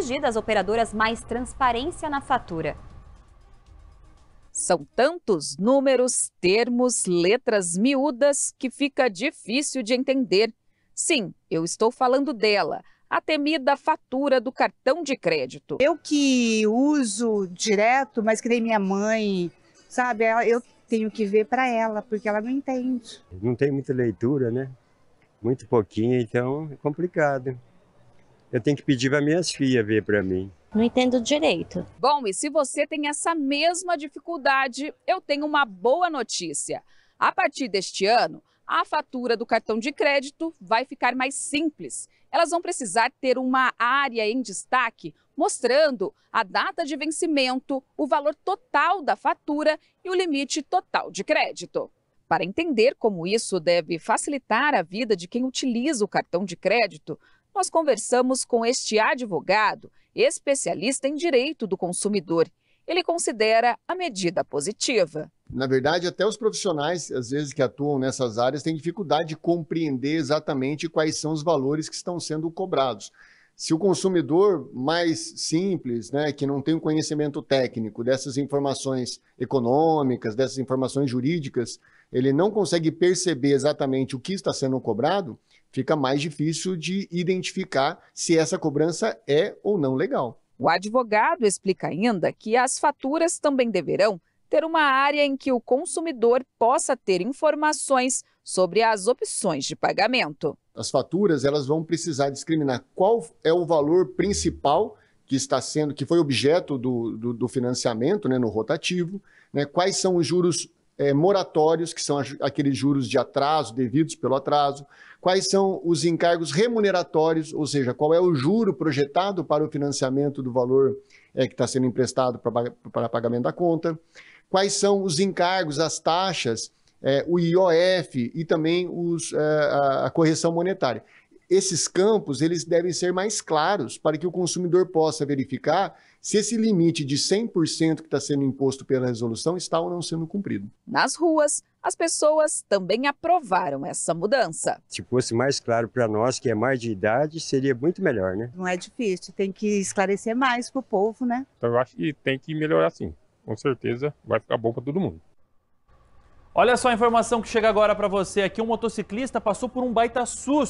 exigir das operadoras mais transparência na fatura. São tantos números, termos, letras miúdas que fica difícil de entender. Sim, eu estou falando dela, a temida fatura do cartão de crédito. Eu que uso direto, mas que nem minha mãe, sabe? Eu tenho que ver para ela, porque ela não entende. Não tem muita leitura, né? Muito pouquinho, então é complicado. Eu tenho que pedir para minhas filhas ver para mim. Não entendo direito. Bom, e se você tem essa mesma dificuldade, eu tenho uma boa notícia. A partir deste ano, a fatura do cartão de crédito vai ficar mais simples. Elas vão precisar ter uma área em destaque mostrando a data de vencimento, o valor total da fatura e o limite total de crédito. Para entender como isso deve facilitar a vida de quem utiliza o cartão de crédito, nós conversamos com este advogado, especialista em direito do consumidor. Ele considera a medida positiva. Na verdade, até os profissionais, às vezes, que atuam nessas áreas, têm dificuldade de compreender exatamente quais são os valores que estão sendo cobrados. Se o consumidor mais simples, né, que não tem o conhecimento técnico dessas informações econômicas, dessas informações jurídicas, ele não consegue perceber exatamente o que está sendo cobrado, fica mais difícil de identificar se essa cobrança é ou não legal. O advogado explica ainda que as faturas também deverão ter uma área em que o consumidor possa ter informações sobre as opções de pagamento. As faturas, elas vão precisar discriminar qual é o valor principal que está sendo, que foi objeto do, do, do financiamento né, no rotativo, né, quais são os juros é, moratórios, que são aqueles juros de atraso, devidos pelo atraso, quais são os encargos remuneratórios, ou seja, qual é o juro projetado para o financiamento do valor é, que está sendo emprestado para, para pagamento da conta, quais são os encargos, as taxas, é, o IOF e também os, é, a, a correção monetária. Esses campos eles devem ser mais claros para que o consumidor possa verificar se esse limite de 100% que está sendo imposto pela resolução está ou não sendo cumprido. Nas ruas, as pessoas também aprovaram essa mudança. Se fosse mais claro para nós, que é mais de idade, seria muito melhor, né? Não é difícil, tem que esclarecer mais para o povo, né? Então, eu acho que tem que melhorar sim. Com certeza vai ficar bom para todo mundo. Olha só a informação que chega agora para você aqui. Um motociclista passou por um baita susto.